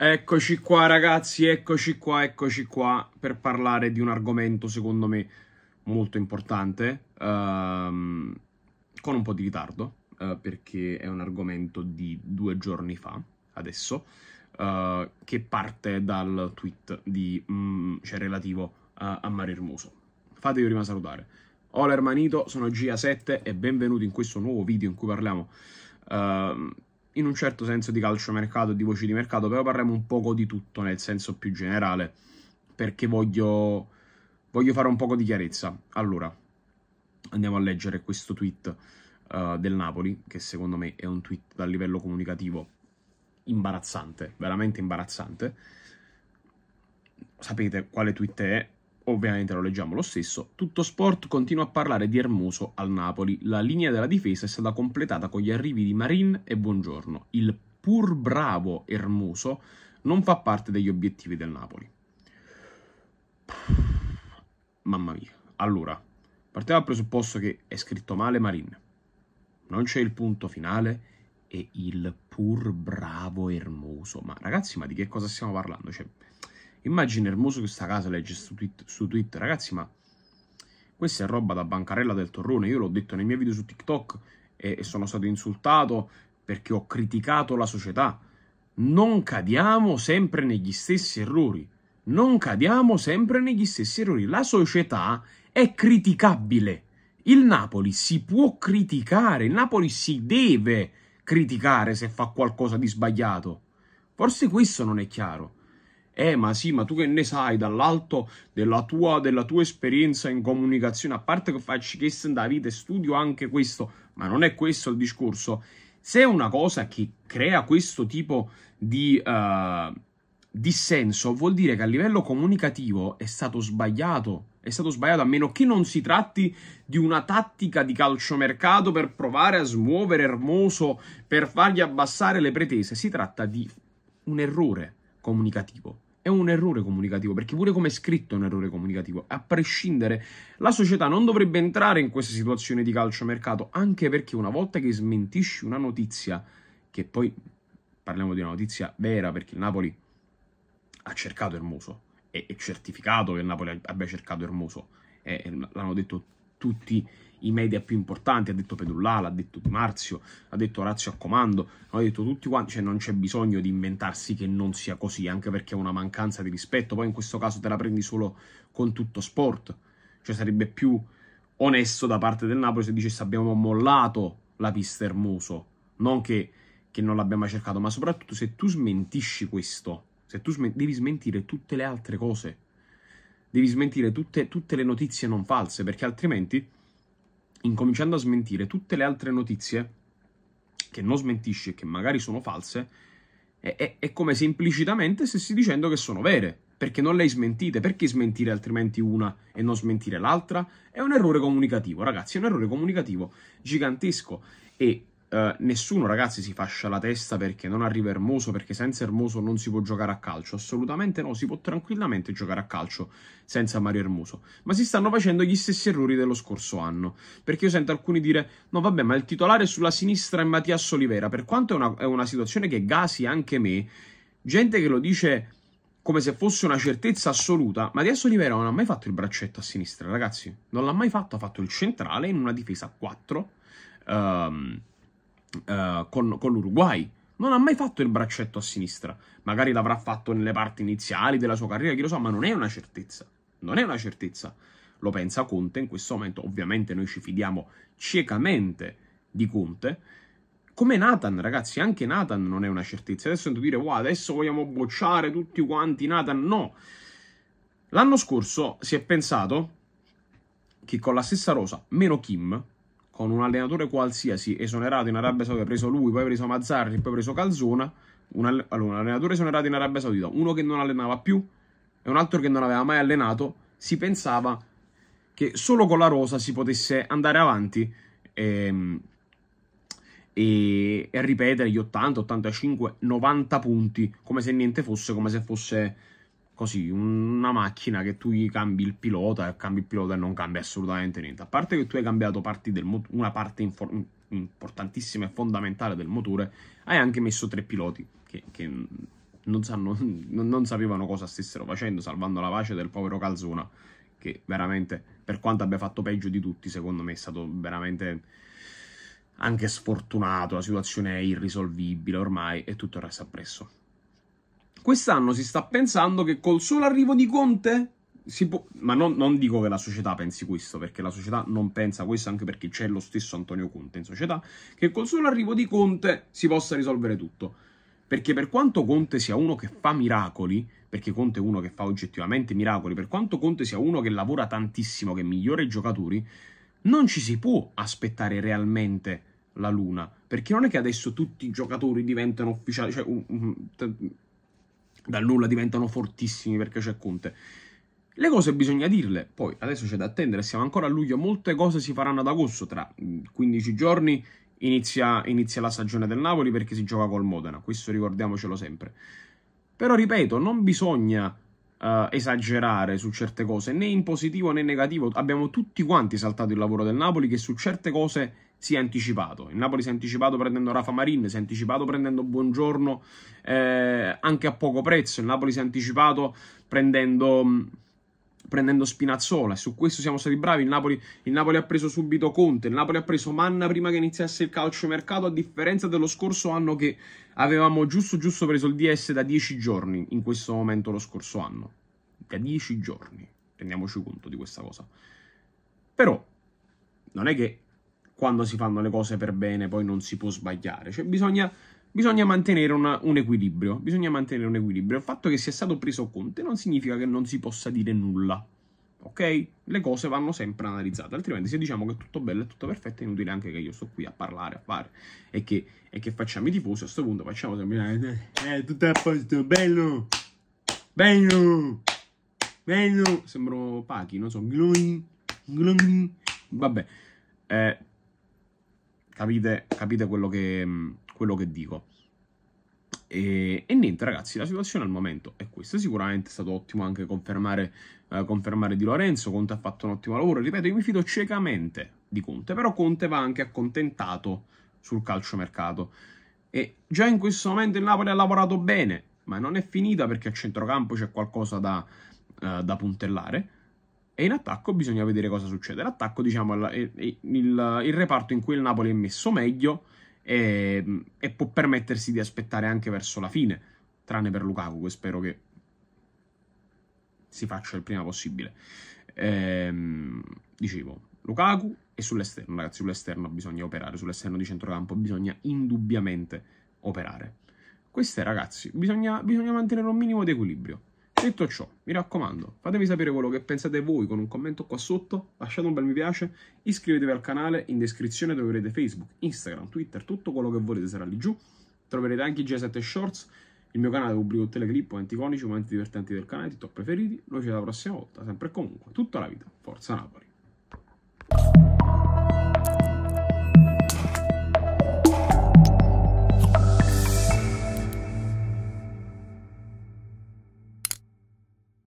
Eccoci qua ragazzi, eccoci qua, eccoci qua per parlare di un argomento secondo me molto importante, ehm, con un po' di ritardo, eh, perché è un argomento di due giorni fa, adesso, eh, che parte dal tweet di, mm, cioè relativo eh, a, a Mario Hermoso. Fatevi prima salutare. Hola hermanito, sono gia 7 e benvenuti in questo nuovo video in cui parliamo... Ehm, in un certo senso di calcio calciomercato, di voci di mercato, però parliamo un poco di tutto nel senso più generale, perché voglio, voglio fare un poco di chiarezza. Allora, andiamo a leggere questo tweet uh, del Napoli, che secondo me è un tweet dal livello comunicativo imbarazzante, veramente imbarazzante. Sapete quale tweet è, ovviamente lo leggiamo lo stesso, tutto sport continua a parlare di Hermoso al Napoli. La linea della difesa è stata completata con gli arrivi di Marin e Buongiorno. Il pur bravo Hermoso non fa parte degli obiettivi del Napoli. Mamma mia. Allora, partiamo dal presupposto che è scritto male Marin. Non c'è il punto finale e il pur bravo Hermoso. Ma ragazzi, ma di che cosa stiamo parlando? Cioè Immagina Ermoso che sta casa legge su, tweet, su Twitter, ragazzi, ma questa è roba da bancarella del torrone. Io l'ho detto nei miei video su TikTok e, e sono stato insultato perché ho criticato la società. Non cadiamo sempre negli stessi errori. Non cadiamo sempre negli stessi errori. La società è criticabile. Il Napoli si può criticare, il Napoli si deve criticare se fa qualcosa di sbagliato. Forse questo non è chiaro eh ma sì, ma tu che ne sai dall'alto della tua, della tua esperienza in comunicazione, a parte che facci questo da vita e studio anche questo, ma non è questo il discorso. Se è una cosa che crea questo tipo di uh, dissenso, vuol dire che a livello comunicativo è stato sbagliato. È stato sbagliato a meno che non si tratti di una tattica di calciomercato per provare a smuovere Ermoso, per fargli abbassare le pretese. Si tratta di un errore comunicativo è un errore comunicativo, perché pure come è scritto è un errore comunicativo. A prescindere, la società non dovrebbe entrare in questa situazione di calcio mercato, anche perché una volta che smentisci una notizia, che poi parliamo di una notizia vera, perché il Napoli ha cercato Ermoso, è certificato che il Napoli abbia cercato Ermoso, l'hanno detto tutti i media più importanti, ha detto Pedullala, ha detto Di Marzio, ha detto Orazio a comando, hanno detto tutti quanti, cioè non c'è bisogno di inventarsi che non sia così, anche perché è una mancanza di rispetto, poi in questo caso te la prendi solo con tutto sport, cioè sarebbe più onesto da parte del Napoli se dicesse abbiamo mollato la pista Hermoso, non che, che non l'abbiamo cercato, ma soprattutto se tu smentisci questo, se tu sm- devi smentire tutte le altre cose, devi smentire tutte, tutte le notizie non false, perché altrimenti, incominciando a smentire tutte le altre notizie che non smentisci e che magari sono false, è, è, è come se implicitamente stessi dicendo che sono vere perché non le hai smentite. Perché smentire altrimenti una e non smentire l'altra? È un errore comunicativo, ragazzi, è un errore comunicativo gigantesco. E eh, nessuno ragazzi si fascia la testa perché non arriva Ermoso, perché senza Ermoso non si può giocare a calcio, assolutamente no, si può tranquillamente giocare a calcio senza Mario Ermoso, ma si stanno facendo gli stessi errori dello scorso anno, perché io sento alcuni dire no vabbè ma il titolare sulla sinistra è Mattias Olivera, per quanto è una, è una situazione che gasi anche me, gente che lo dice come se fosse una certezza assoluta. Mattias Olivera non ha mai fatto il braccetto a sinistra, ragazzi. Non l'ha mai fatto. Ha fatto il centrale in una difesa a 4. Um, eh, con, con l'Uruguay. Non ha mai fatto il braccetto a sinistra. Magari l'avrà fatto nelle parti iniziali della sua carriera, chi lo sa, ma non è una certezza. Non è una certezza. Lo pensa Conte in questo momento. Ovviamente noi ci fidiamo ciecamente di Conte. Come Nathan, ragazzi, anche Nathan non è una certezza. Adesso sento dire, wow, adesso vogliamo bocciare tutti quanti Nathan. No. L'anno scorso si è pensato che con la stessa rosa, meno Kim, con un allenatore qualsiasi esonerato in Arabia Saudita, preso lui, poi preso Mazzarri, poi preso Calzona, un, all- allora, un allenatore esonerato in Arabia Saudita, uno che non allenava più e un altro che non aveva mai allenato, si pensava che solo con la rosa si potesse andare avanti e, ehm, e, e ripetere gli 80, 85, 90 punti come se niente fosse, come se fosse così una macchina che tu gli cambi il pilota, e cambi il pilota e non cambia assolutamente niente. A parte che tu hai cambiato mot- una parte infor- importantissima e fondamentale del motore, hai anche messo tre piloti che, che non, sanno, non, non, sapevano cosa stessero facendo, salvando la pace del povero Calzona, che veramente, per quanto abbia fatto peggio di tutti, secondo me è stato veramente anche sfortunato, la situazione è irrisolvibile ormai e tutto il resto appresso quest'anno si sta pensando che col solo arrivo di Conte si Può, ma non, non, dico che la società pensi questo, perché la società non pensa questo, anche perché c'è lo stesso Antonio Conte in società, che col solo arrivo di Conte si possa risolvere tutto. Perché per quanto Conte sia uno che fa miracoli, perché Conte è uno che fa oggettivamente miracoli, per quanto Conte sia uno che lavora tantissimo, che migliora i giocatori, non ci si può aspettare realmente la luna, perché non è che adesso tutti i giocatori diventano ufficiali, cioè, um, um, dal nulla diventano fortissimi perché c'è Conte. Le cose bisogna dirle, poi adesso c'è da attendere, siamo ancora a luglio, molte cose si faranno ad agosto, tra 15 mm, giorni inizia, inizia la stagione del Napoli perché si gioca col Modena, questo ricordiamocelo sempre. Però ripeto, non bisogna Uh, esagerare su certe cose, né in positivo né in negativo. Abbiamo tutti quanti saltato il lavoro del Napoli che su certe cose si è anticipato. Il Napoli si è anticipato prendendo Rafa Marin, si è anticipato prendendo Buongiorno eh, anche a poco prezzo. Il Napoli si è anticipato prendendo prendendo Spinazzola. Su questo siamo stati bravi. Il Napoli, il Napoli, ha preso subito Conte. Il Napoli ha preso Manna prima che iniziasse il calcio mercato, a differenza dello scorso anno che avevamo giusto, giusto preso il DS da 10 giorni. In questo momento, lo scorso anno, da 10 giorni. Rendiamoci conto di questa cosa. Però, non è che quando si fanno le cose per bene poi non si può sbagliare. Cioè, bisogna bisogna mantenere una, un equilibrio. Bisogna mantenere un equilibrio. Il fatto che sia stato preso Conte non significa che non si possa dire nulla. Ok? Le cose vanno sempre analizzate, altrimenti se diciamo che è tutto bello e tutto perfetto è inutile anche che io sto qui a parlare, a fare e che, e che facciamo i tifosi a questo punto facciamo sempre eh, eh, tutto a posto, bello, bello, bello, sembro Pachi, non so, gloni, gloni, vabbè, eh, capite, capite quello che, mm, quello che dico. E, e, niente, ragazzi, la situazione al momento è questa. Sicuramente è stato ottimo anche confermare, eh, confermare, Di Lorenzo. Conte ha fatto un ottimo lavoro. Ripeto, io mi fido ciecamente di Conte, però Conte va anche accontentato sul calciomercato. E già in questo momento il Napoli ha lavorato bene, ma non è finita perché a centrocampo c'è qualcosa da, eh, da puntellare. E in attacco bisogna vedere cosa succede. L'attacco, diciamo, è, è, il, il reparto in cui il Napoli è messo meglio e, ehm, e può permettersi di aspettare anche verso la fine, tranne per Lukaku, che spero che si faccia il prima possibile. Ehm, dicevo, Lukaku e sull'esterno, ragazzi, sull'esterno bisogna operare, sull'esterno di centrocampo bisogna indubbiamente operare. Queste, ragazzi, bisogna, bisogna mantenere un minimo di equilibrio. Detto ciò, mi raccomando, fatemi sapere quello che pensate voi con un commento qua sotto, lasciate un bel mi piace, iscrivetevi al canale, in descrizione troverete Facebook, Instagram, Twitter, tutto quello che volete sarà lì giù, troverete anche i G7 Shorts, il mio canale pubblico tutte le clip, momenti iconici, momenti divertenti del canale, i top preferiti, noi ci vediamo la prossima volta, sempre e comunque, tutta la vita, forza Napoli!